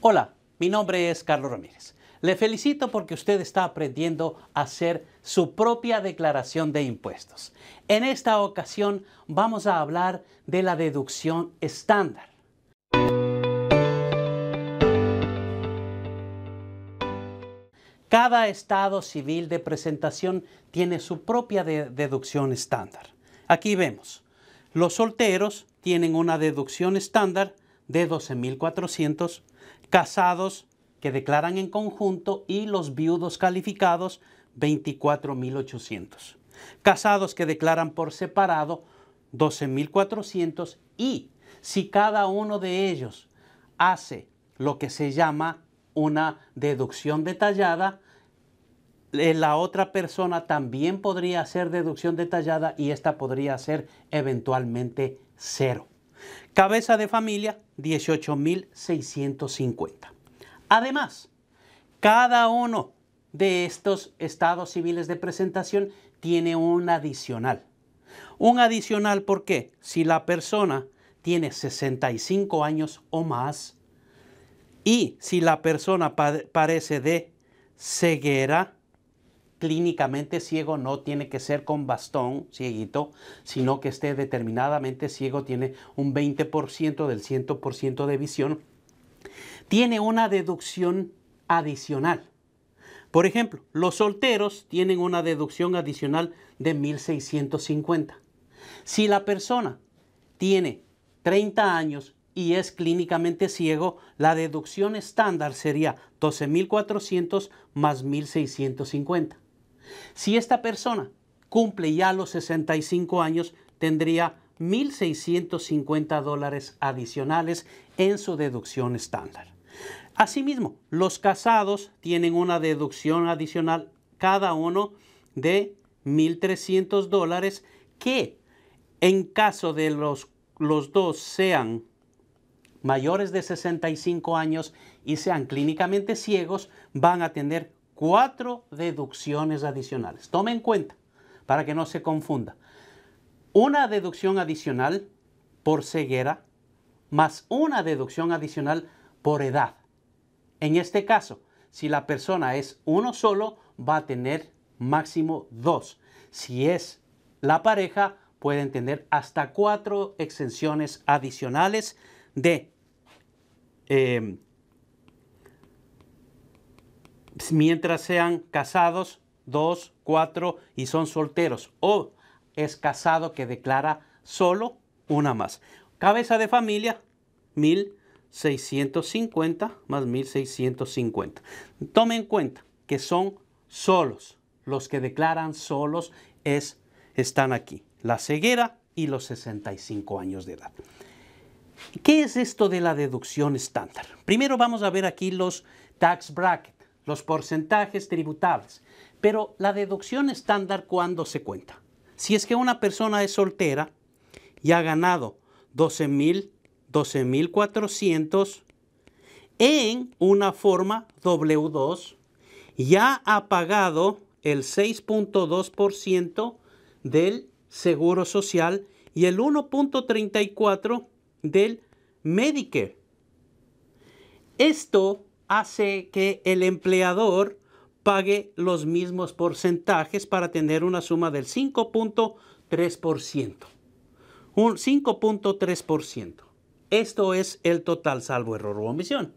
Hola, mi nombre es Carlos Ramírez. Le felicito porque usted está aprendiendo a hacer su propia declaración de impuestos. En esta ocasión vamos a hablar de la deducción estándar. Cada estado civil de presentación tiene su propia deducción estándar. Aquí vemos, los solteros tienen una deducción estándar de 12,400 casados que declaran en conjunto y los viudos calificados 24.800. Casados que declaran por separado 12.400 y si cada uno de ellos hace lo que se llama una deducción detallada, eh, la otra persona también podría hacer deducción detallada y esta podría ser eventualmente cero. Cabeza de familia, 18.650. Además, cada uno de estos estados civiles de presentación tiene un adicional. Un adicional porque si la persona tiene 65 años o más y si la persona parece de ceguera, clínicamente ciego no tiene que ser con bastón cieguito, sino que esté determinadamente ciego, tiene un 20% del 100% de visión, tiene una deducción adicional. Por ejemplo, los solteros tienen una deducción adicional de 1650. Si la persona tiene 30 años y es clínicamente ciego, la deducción estándar sería 12.400 más 1.650. Si esta persona cumple ya los 65 años, tendría 1.650 dólares adicionales en su deducción estándar. Asimismo, los casados tienen una deducción adicional cada uno de 1.300 dólares que en caso de los, los dos sean mayores de 65 años y sean clínicamente ciegos, van a tener cuatro deducciones adicionales. Tome en cuenta para que no se confunda. Una deducción adicional por ceguera más una deducción adicional por edad. En este caso, si la persona es uno solo, va a tener máximo dos. Si es la pareja, pueden tener hasta cuatro exenciones adicionales de eh, mientras sean casados, dos, cuatro, y son solteros. O es casado que declara solo una más. Cabeza de familia, 1650 más 1650. Tome en cuenta que son solos. Los que declaran solos es, están aquí. La ceguera y los 65 años de edad. ¿Qué es esto de la deducción estándar? Primero vamos a ver aquí los tax brackets los porcentajes tributables. Pero la deducción estándar, cuando se cuenta? Si es que una persona es soltera y ha ganado 12.400 en una forma W2, ya ha pagado el 6.2% del Seguro Social y el 1.34% del Medicare. Esto hace que el empleador pague los mismos porcentajes para tener una suma del 5.3%. Un 5.3%. Esto es el total salvo error o omisión.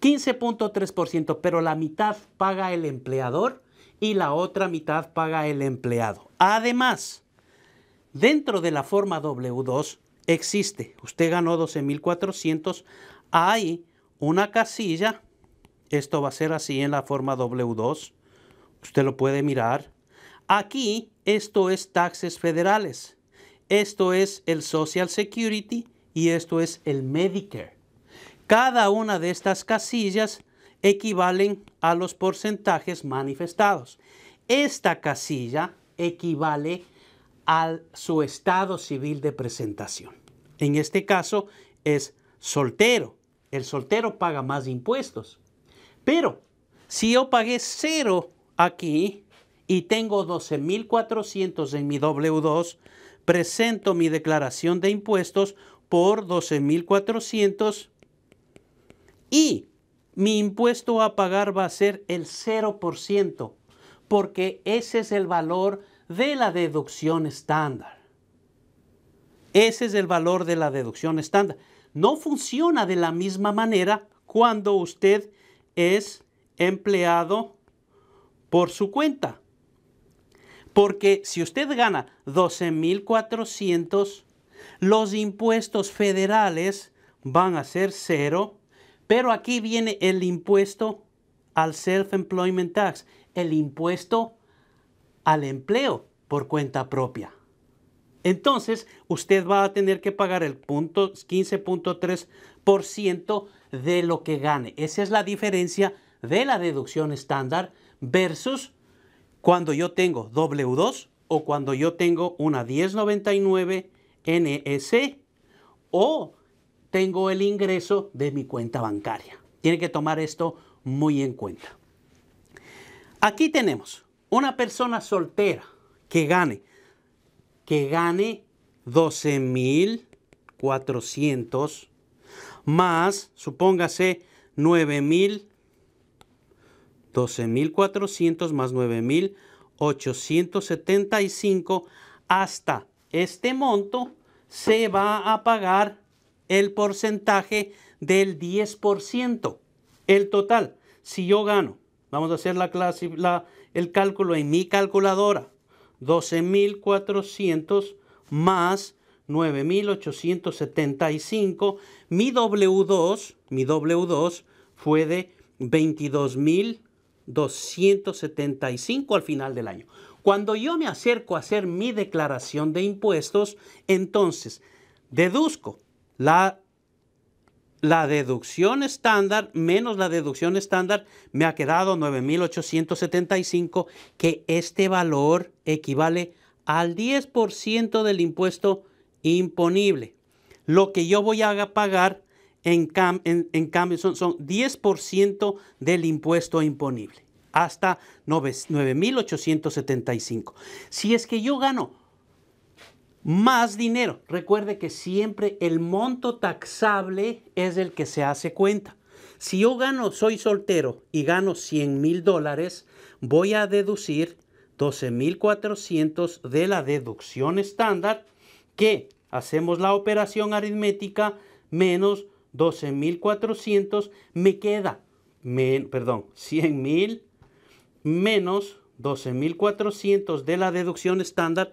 15.3%, pero la mitad paga el empleador y la otra mitad paga el empleado. Además, dentro de la forma W2 existe, usted ganó 12.400, hay una casilla esto va a ser así en la forma W2. Usted lo puede mirar. Aquí, esto es taxes federales. Esto es el Social Security y esto es el Medicare. Cada una de estas casillas equivalen a los porcentajes manifestados. Esta casilla equivale a su estado civil de presentación. En este caso es soltero. El soltero paga más impuestos. Pero si yo pagué cero aquí y tengo 12.400 en mi W2, presento mi declaración de impuestos por 12.400 y mi impuesto a pagar va a ser el 0%, porque ese es el valor de la deducción estándar. Ese es el valor de la deducción estándar. No funciona de la misma manera cuando usted es empleado por su cuenta. Porque si usted gana 12.400, los impuestos federales van a ser cero, pero aquí viene el impuesto al Self-Employment Tax, el impuesto al empleo por cuenta propia entonces usted va a tener que pagar el punto 15.3% de lo que gane. Esa es la diferencia de la deducción estándar versus cuando yo tengo W2 o cuando yo tengo una 1099 NS e o tengo el ingreso de mi cuenta bancaria. Tiene que tomar esto muy en cuenta. Aquí tenemos una persona soltera que gane que gane 12.400 más, supóngase, 9.000, 12.400 más 9.875 hasta este monto se va a pagar el porcentaje del 10%, el total. Si yo gano, vamos a hacer la el cálculo en mi calculadora, 12.400 más 9.875. Mi W2, mi W2 fue de 22.275 al final del año. Cuando yo me acerco a hacer mi declaración de impuestos, entonces deduzco la la deducción estándar menos la deducción estándar me ha quedado 9.875, que este valor equivale al 10% del impuesto imponible. Lo que yo voy a pagar en, cambio son, son 10% del impuesto imponible, hasta 9.875. Si es que yo gano más dinero. Recuerde que siempre el monto taxable es el que se hace cuenta. Si yo gano, soy soltero y gano 100 mil dólares, voy a deducir 12,400 de la deducción estándar que hacemos la operación aritmética menos 12,400 me queda, me, perdón, mil menos 12,400 de la deducción estándar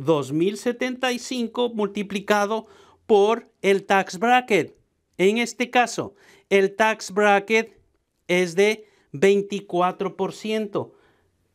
2075 multiplicado por el tax bracket. En este caso, el tax bracket es de 24%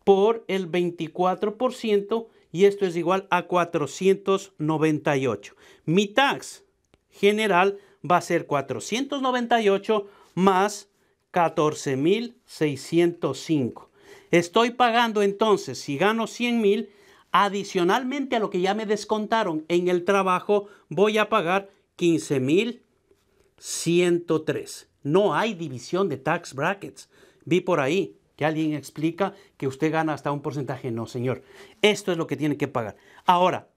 por el 24% y esto es igual a 498. Mi tax general va a ser 498 más 14,605. Estoy pagando entonces, si gano 100,000, adicionalmente a lo que ya me descontaron en el trabajo, voy a pagar 15,103. No hay división de tax brackets. Vi por ahí que alguien explica que usted gana hasta un porcentaje. No, señor. Esto es lo que tiene que pagar. Ahora,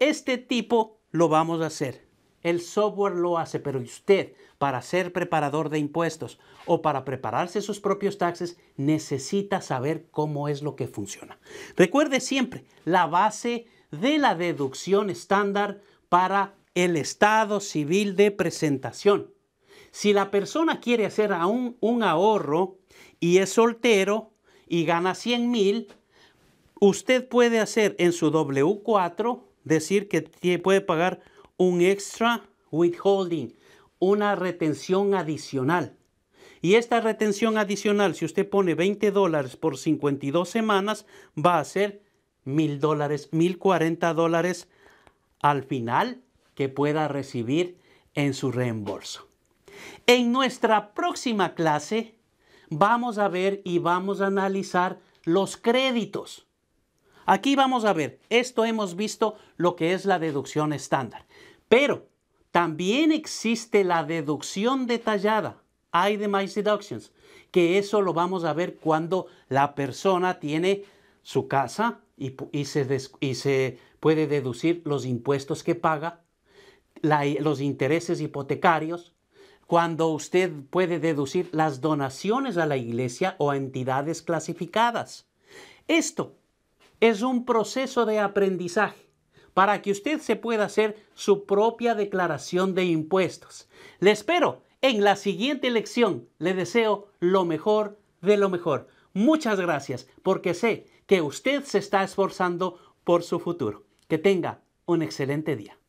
este tipo lo vamos a hacer el software lo hace, pero usted, para ser preparador de impuestos o para prepararse sus propios taxes, necesita saber cómo es lo que funciona. Recuerde siempre la base de la deducción estándar para el estado civil de presentación. Si la persona quiere hacer aún un ahorro y es soltero y gana 100 mil, usted puede hacer en su W4, decir que puede pagar un extra withholding, una retención adicional. Y esta retención adicional, si usted pone 20 dólares por 52 semanas, va a ser 1000 dólares, 1040 dólares al final que pueda recibir en su reembolso. En nuestra próxima clase vamos a ver y vamos a analizar los créditos. Aquí vamos a ver, esto hemos visto lo que es la deducción estándar. Pero también existe la deducción detallada, I de deductions, que eso lo vamos a ver cuando la persona tiene su casa y, se, puede deducir los impuestos que paga, los intereses hipotecarios, cuando usted puede deducir las donaciones a la iglesia o a entidades clasificadas. Esto es un proceso de aprendizaje para que usted se pueda hacer su propia declaración de impuestos. Le espero en la siguiente lección. Le deseo lo mejor de lo mejor. Muchas gracias porque sé que usted se está esforzando por su futuro. Que tenga un excelente día.